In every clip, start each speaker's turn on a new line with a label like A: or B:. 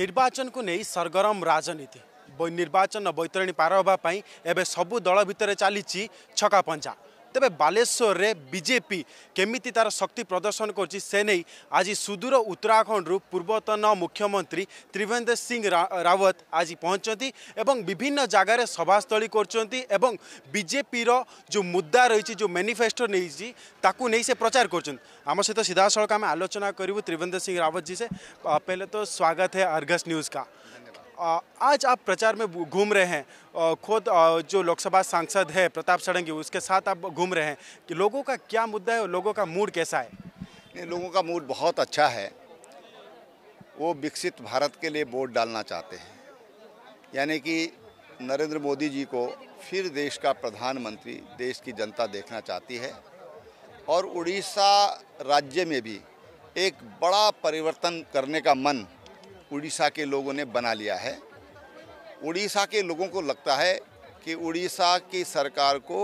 A: ନିର୍ବାଚନକୁ ନେଇ ସରଗରମ ରାଜନୀତି ନିର୍ବାଚନ ବୈତରଣୀ ପାର ହେବା ପାଇଁ ଏବେ ସବୁ ଦଳ ଭିତରେ ଚାଲିଛି ଛକାପଞ୍ଝା ᱛᱮবে баলেশ্বর রে বিজেপি কেমিতি তার শক্তি প্রদর্শন করচি সে নেই আজি সুদুর उत्तराखण्ड रूप पूर्वतन मुख्यमंत्री त्रिवेंद्र सिंह रावत আজি পোনচতি এবং বিভিন্ন জাগারে সভা স্থলি করচন্তি এবং বিজেপি র যে মুদ্দা রইচি যে ম্যানিফেস্টো নেহি জি তাকু নেহি সে প্রচার করচন্তি আমর সৈতে সীরাস সলকা মে আলোচনা করিব त्रिवेंद्र सिंह रावत জি সে আপেলে তো স্বাগত হে আরগাস নিউজ কা आज आप प्रचार में घूम रहे हैं खुद जो लोकसभा सांसद है प्रताप सड़ंगी उसके साथ आप घूम रहे हैं कि लोगों का क्या मुद्दा है और लोगों का मूड कैसा है लोगों का मूड बहुत अच्छा है वो विकसित
B: भारत के लिए वोट डालना चाहते हैं यानी कि नरेंद्र मोदी जी को फिर देश का प्रधानमंत्री देश की जनता देखना चाहती है और उड़ीसा राज्य में भी एक बड़ा परिवर्तन करने का मन उड़ीसा के लोगों ने बना लिया है उड़ीसा के लोगों को लगता है कि उड़ीसा की सरकार को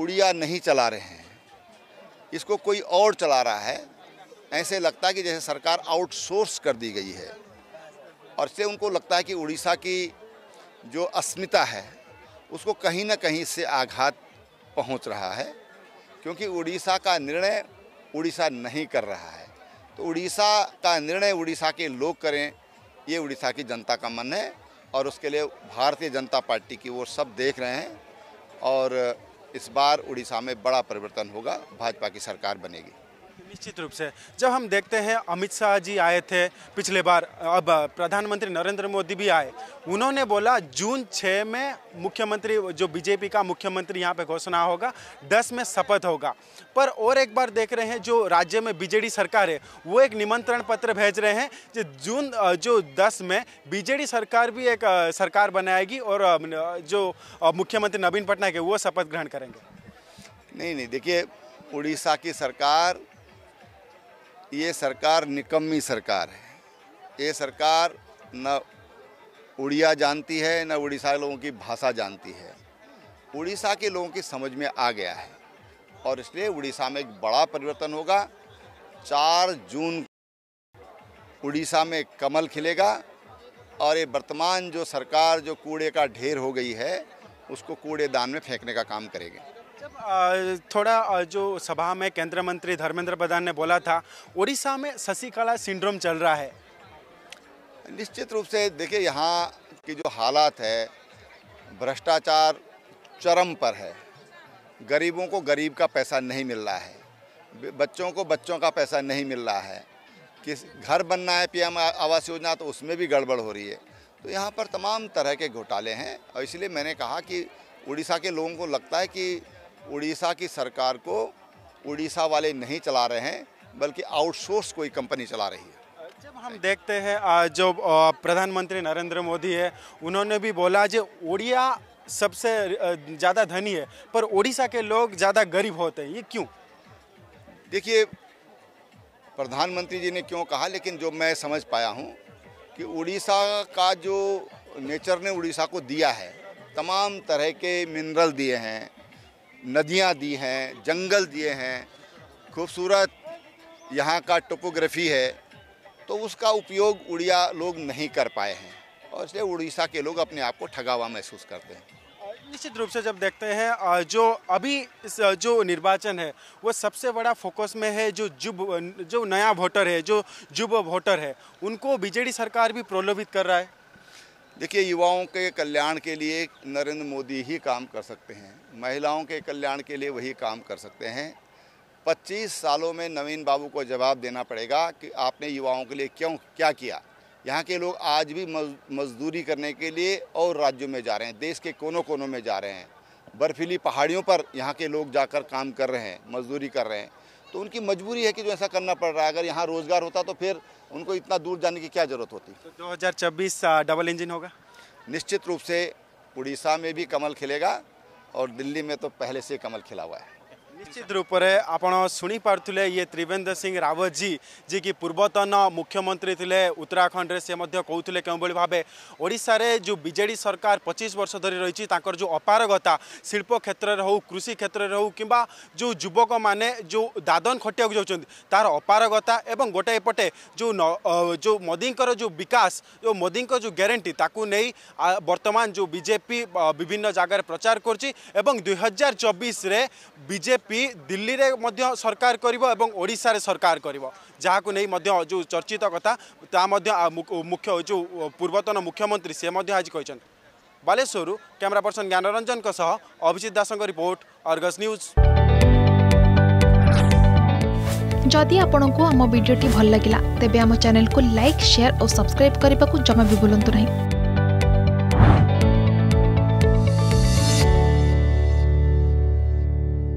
B: उड़िया नहीं चला रहे हैं इसको कोई और चला रहा है ऐसे लगता है कि जैसे सरकार आउटसोर्स कर दी गई है और इससे उनको लगता है कि उड़ीसा की जो अस्मिता है उसको कहीं ना कहीं से आघात पहुंच रहा है क्योंकि उड़ीसा का निर्णय उड़ीसा नहीं कर रहा है तो उड़ीसा का निर्णय उड़ीसा के लोग करें ये उड़ीसा की जनता का मन है और उसके लिए भारतीय जनता पार्टी की वो सब देख रहे हैं और इस बार उड़ीसा में बड़ा परिवर्तन होगा भाजपा की सरकार
A: बनेगी निश्चित रूप से जब हम देखते हैं अमित शाह जी आए थे पिछले बार अब प्रधानमंत्री नरेंद्र मोदी भी आए उन्होंने बोला जून छः में मुख्यमंत्री जो बीजेपी का मुख्यमंत्री यहाँ पे घोषणा होगा दस में शपथ होगा पर और एक बार देख रहे हैं जो राज्य में बीजेडी सरकार है वो एक निमंत्रण पत्र भेज रहे हैं जो जून जो दस में बीजेडी सरकार भी एक सरकार बनाएगी और जो मुख्यमंत्री नवीन पटनायक है वो शपथ ग्रहण करेंगे
B: नहीं नहीं देखिए उड़ीसा की सरकार ये सरकार निकम्मी सरकार है ये सरकार न उड़िया जानती है न उड़ीसा लोगों की भाषा जानती है उड़ीसा के लोगों की समझ में आ गया है और इसलिए उड़ीसा में एक बड़ा परिवर्तन होगा चार जून उड़ीसा में कमल खिलेगा और ये वर्तमान जो सरकार जो कूड़े का ढेर हो गई है उसको कूड़ेदान में फेंकने का काम करेगी
A: जब थोड़ा जो सभा में केंद्रीय मंत्री धर्मेंद्र प्रधान ने बोला था उड़ीसा में शशिकला सिंड्रोम चल रहा है निश्चित रूप से देखिए यहाँ की जो हालात है भ्रष्टाचार
B: चरम पर है गरीबों को गरीब का पैसा नहीं मिल रहा है बच्चों को बच्चों का पैसा नहीं मिल रहा है किस घर बनना है पीएम आवास योजना तो उसमें भी गड़बड़ हो रही है तो यहाँ पर तमाम तरह के घोटाले हैं और इसलिए मैंने कहा कि उड़ीसा के लोगों को लगता है कि उड़ीसा की सरकार को उड़ीसा वाले नहीं चला रहे हैं बल्कि आउटसोर्स कोई कंपनी चला रही है
A: जब हम देखते हैं जो प्रधानमंत्री नरेंद्र मोदी है उन्होंने भी बोला जो उड़िया सबसे ज़्यादा धनी है पर उड़ीसा के लोग ज़्यादा गरीब होते हैं ये क्यों
B: देखिए प्रधानमंत्री जी ने क्यों कहा लेकिन जो मैं समझ पाया हूँ कि उड़ीसा का जो नेचर ने उड़ीसा को दिया है तमाम तरह के मिनरल दिए हैं नदियाँ दी हैं जंगल दिए हैं खूबसूरत यहाँ का टोपोग्राफी है तो उसका उपयोग उड़िया लोग नहीं कर पाए हैं और इसलिए उड़ीसा के लोग अपने आप को ठगावा महसूस करते हैं
A: निश्चित रूप से जब देखते हैं जो अभी इस जो निर्वाचन है वो सबसे बड़ा फोकस में है जो जुब जो नया वोटर है जो जुब वोटर है उनको बीजेडी सरकार भी प्रलोभित कर रहा है देखिए युवाओं के कल्याण के लिए नरेंद्र मोदी
B: ही काम कर सकते हैं महिलाओं के कल्याण के लिए वही काम कर सकते हैं 25 सालों में नवीन बाबू को जवाब देना पड़ेगा कि आपने युवाओं के लिए क्यों क्या किया यहाँ के लोग आज भी मजदूरी करने के लिए और राज्यों में जा रहे हैं देश के कोनों कोनों में जा रहे हैं बर्फीली पहाड़ियों पर यहाँ के लोग जाकर काम कर रहे हैं मजदूरी कर रहे हैं तो उनकी मजबूरी है कि जो ऐसा करना पड़ रहा है अगर यहाँ रोज़गार होता तो फिर उनको इतना दूर जाने की क्या ज़रूरत होती तो दो हज़ार छब्बीस डबल इंजन होगा निश्चित रूप से उड़ीसा में भी कमल खिलेगा और दिल्ली में तो पहले से कमल खिला हुआ है
A: निश्चित रूप से शुले ये त्रिवेन्द्र सिंह रावत जी जी की पूर्वतन मुख्यमंत्री थे उत्तराखंड से कहते क्यों भाव ओडे जो बजे सरकार पचिश वर्ष धरी रही जो अपारगता शिल्प क्षेत्र में हो कृषि क्षेत्र में हो कि जो युवक मैंने जो दादन खटिया जाऊँ तार अपारगता और गोटे पटे जो न, जो मोदी जो विकास जो मोदी जो ग्यारंटी ताकू नहीं बर्तमान जो बजेपी विभिन्न जगार प्रचार कर दुई हजार चबिश बजेपी पी दिल्ली रे मध्य सरकार करिवो एवं ओडिसा रे सरकार करिवो ଯାହାକୁ ନେଇ ମଧ୍ୟ ଯେଉଁ ଚର୍ଚ୍ଚିତ କଥା ତା ମଧ୍ୟ ମୁଖ୍ୟ ଯେଉଁ ପୂର୍ବତନ ମୁଖ୍ୟମନ୍ତ୍ରୀ ସେ ମଧ୍ୟ ଆଜି କହିଛନ୍ତି ବାଲେଶ୍ୱରରୁ କ୍ୟାମେରା ପର୍ସନ ଜ୍ଞାନରଞ୍ଜନଙ୍କ ସହ ଅଭିଜିତ ଦାସଙ୍କ ରିପୋର୍ଟ ଅର୍ଗସ୍ ନ୍ୟୁଜ୍ ଯଦି ଆପଣଙ୍କୁ ଆମ ଭିଡ଼ିଓଟି ଭଲ ଲାଗିଲା ତେବେ ଆମ ଚ୍ୟାନେଲକୁ ଲାଇକ୍ ସେୟାର ଓ ସବସ୍କ୍ରାଇବ୍ କରିବାକୁ ଜମା ବି ଭୁଲନ୍ତୁ ନାହିଁ